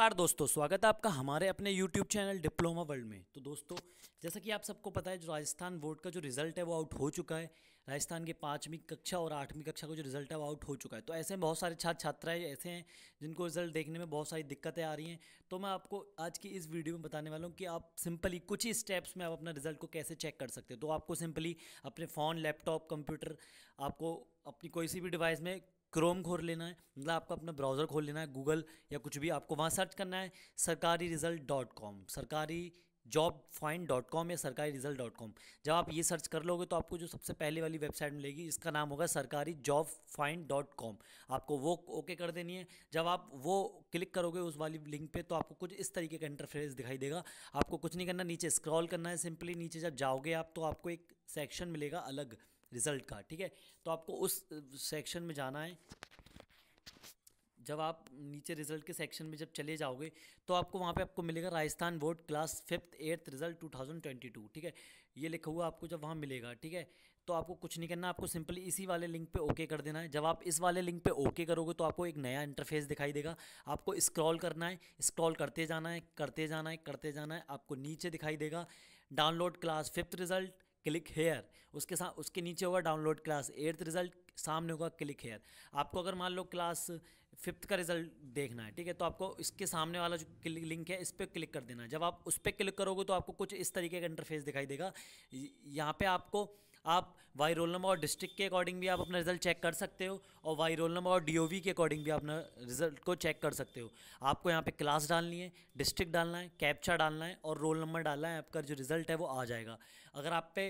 नमस्कार दोस्तों स्वागत है आपका हमारे अपने यूट्यूब चैनल डिप्लोमा वर्ल्ड में तो दोस्तों जैसा कि आप सबको पता है जो राजस्थान बोर्ड का जो रिज़ल्ट है वो आउट हो चुका है राजस्थान के पाँचवीं कक्षा और आठवीं कक्षा का जो रिज़ल्ट है वो आउट हो चुका है तो ऐसे बहुत सारे छात्र छात्राएँ ऐसे हैं जिनको रिज़ल्ट देखने में बहुत सारी दिक्कतें आ रही हैं तो मैं आपको आज की इस वीडियो में बताने वाला हूँ कि आप सिंपली कुछ ही स्टेप्स में आप अपना रिज़ल्ट को कैसे चेक कर सकते हैं तो आपको सिंपली अपने फ़ोन लैपटॉप कंप्यूटर आपको अपनी कोई सी भी डिवाइस में क्रोम खोल लेना है मतलब आपको अपना ब्राउज़र खोल लेना है गूगल या कुछ भी आपको वहाँ सर्च करना है Sarkari result dot com Sarkari job find dot com या सरकारी रिजल्ट डॉट कॉम जब आप ये सर्च कर लोगे तो आपको जो सबसे पहले वाली वेबसाइट मिलेगी इसका नाम होगा सरकारी जॉब फाइंड डॉट कॉम आपको वो ओके कर देनी है जब आप वो क्लिक करोगे उस वाली लिंक पे तो आपको कुछ इस तरीके का इंटरफेस दिखाई देगा आपको कुछ नहीं करना नीचे स्क्रॉल करना है सिंपली नीचे जब जाओगे आप तो आपको एक सेक्शन मिलेगा अलग रिज़ल्ट का ठीक है तो आपको उस सेक्शन में जाना है जब आप नीचे रिजल्ट के सेक्शन में जब चले जाओगे तो आपको वहाँ पे आपको मिलेगा Rajasthan board class fifth eighth result 2022 ठीक है ये लिखा हुआ आपको जब वहाँ मिलेगा ठीक है तो आपको कुछ नहीं करना आपको सिंपली इसी वाले लिंक पे ओके कर देना है जब आप इस वाले लिंक पे ओके करोगे तो आपको एक नया इंटरफेस दिखाई देगा आपको स्क्रॉल करना है स्क्रॉल करते जाना है करते जाना है करते जाना है आपको नीचे दिखाई देगा download class fifth result click here उसके साथ उसके नीचे होगा डाउनलोड क्लास एट्थ रिजल्ट सामने होगा क्लिक हेयर आपको अगर मान लो क्लास फिफ्थ का रिजल्ट देखना है ठीक है तो आपको इसके सामने वाला जो लिंक है इस पर क्लिक कर देना है जब आप उस पर क्लिक करोगे तो आपको कुछ इस तरीके का इंटरफेस दिखाई देगा यहाँ पर आपको आप वाई रोल नंबर और डिस्ट्रिक्ट के अकॉर्डिंग भी आप अपना रिजल्ट चेक कर सकते हो और वाई रोल नंबर और डी के अकॉर्डिंग भी अपना रिजल्ट को चेक कर सकते हो आपको यहाँ पे क्लास डालनी है डिस्ट्रिक्ट डालना है कैप्चा डालना है और रोल नंबर डालना है आपका जो रिज़ल्ट है वो आ जाएगा अगर आप पे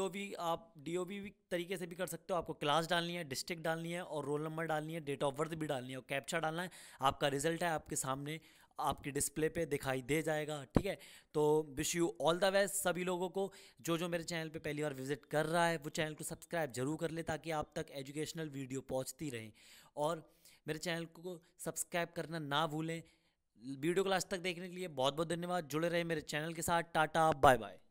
ओ डी आप डी भी तरीके से भी कर सकते हो आपको क्लास डालनी है डिस्ट्रिक्ट डालनी है और रोल नंबर डालनी है डेट ऑफ बर्थ भी डालनी है और कैप्चा डालना है आपका रिजल्ट है आपके सामने आपकी डिस्प्ले पे दिखाई दे जाएगा ठीक है तो wish you all the best सभी लोगों को जो जो मेरे चैनल पे पहली बार विजिट कर रहा है वो चैनल को सब्सक्राइब जरूर कर ले ताकि आप तक एजुकेशनल वीडियो पहुंचती रहें और मेरे चैनल को सब्सक्राइब करना ना भूलें वीडियो को लास्ट तक देखने के लिए बहुत बहुत धन्यवाद जुड़े रहे मेरे चैनल के साथ टाटा बाय बाय